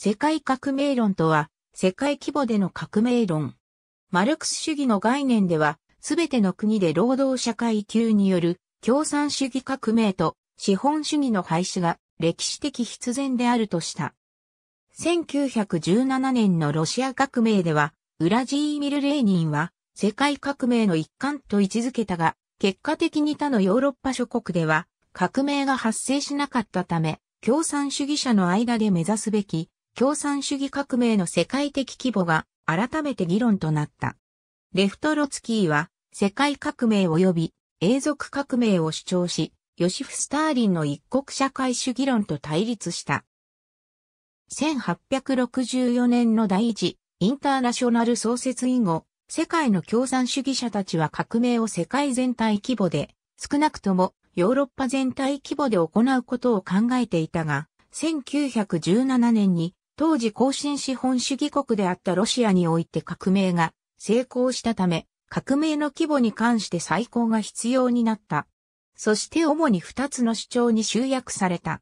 世界革命論とは、世界規模での革命論。マルクス主義の概念では、すべての国で労働者階級による共産主義革命と資本主義の廃止が歴史的必然であるとした。1917年のロシア革命では、ウラジーミル・レーニンは世界革命の一環と位置づけたが、結果的に他のヨーロッパ諸国では革命が発生しなかったため、共産主義者の間で目指すべき共産主義革命の世界的規模が改めて議論となった。レフトロツキーは世界革命及び永続革命を主張し、ヨシフ・スターリンの一国社会主義論と対立した。1864年の第一インターナショナル創設以後、世界の共産主義者たちは革命を世界全体規模で、少なくともヨーロッパ全体規模で行うことを考えていたが、1917年に当時更新資本主義国であったロシアにおいて革命が成功したため、革命の規模に関して再考が必要になった。そして主に二つの主張に集約された。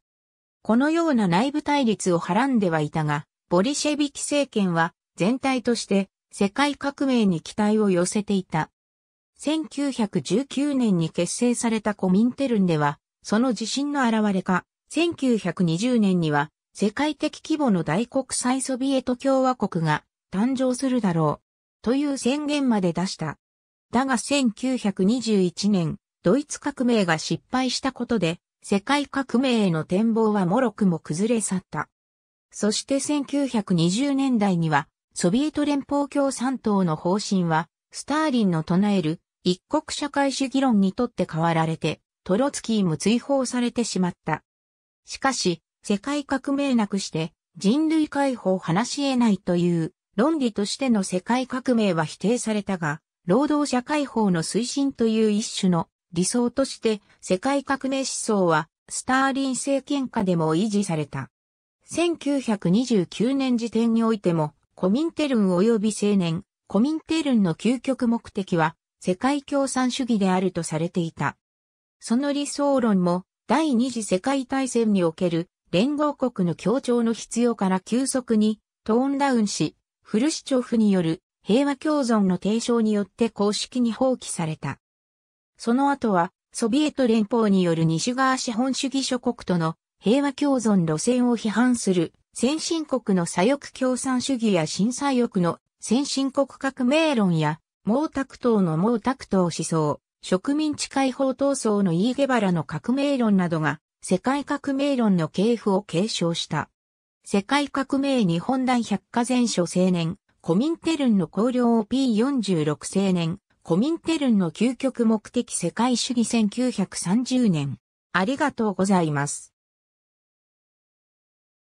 このような内部対立をはらんではいたが、ボリシェビキ政権は全体として世界革命に期待を寄せていた。1919年に結成されたコミンテルンでは、その自信の現れか、1920年には世界的規模の大国際ソビエト共和国が誕生するだろう、という宣言まで出した。だが1921年、ドイツ革命が失敗したことで、世界革命への展望はもろくも崩れ去った。そして1920年代には、ソビエト連邦共産党の方針は、スターリンの唱える一国社会主義論にとって変わられて、トロツキーも追放されてしまった。しかし、世界革命なくして人類解放を話し得ないという論理としての世界革命は否定されたが、労働者解放の推進という一種の理想として世界革命思想はスターリン政権下でも維持された。1929年時点においてもコミンテルン及び青年、コミンテルンの究極目的は世界共産主義であるとされていた。その理想論も第二次世界大戦における連合国の協調の必要から急速にトーンダウンし、フルシチョフによる平和共存の提唱によって公式に放棄された。その後は、ソビエト連邦による西側資本主義諸国との平和共存路線を批判する先進国の左翼共産主義や新左翼の先進国革命論や毛沢東の毛沢東思想、植民地解放闘争のイーゲバラの革命論などが世界革命論の系譜を継承した。世界革命日本大百科全書青年、コミンテルンの綱領 P46 青年、コミンテルンの究極目的世界主義1930年。ありがとうございます。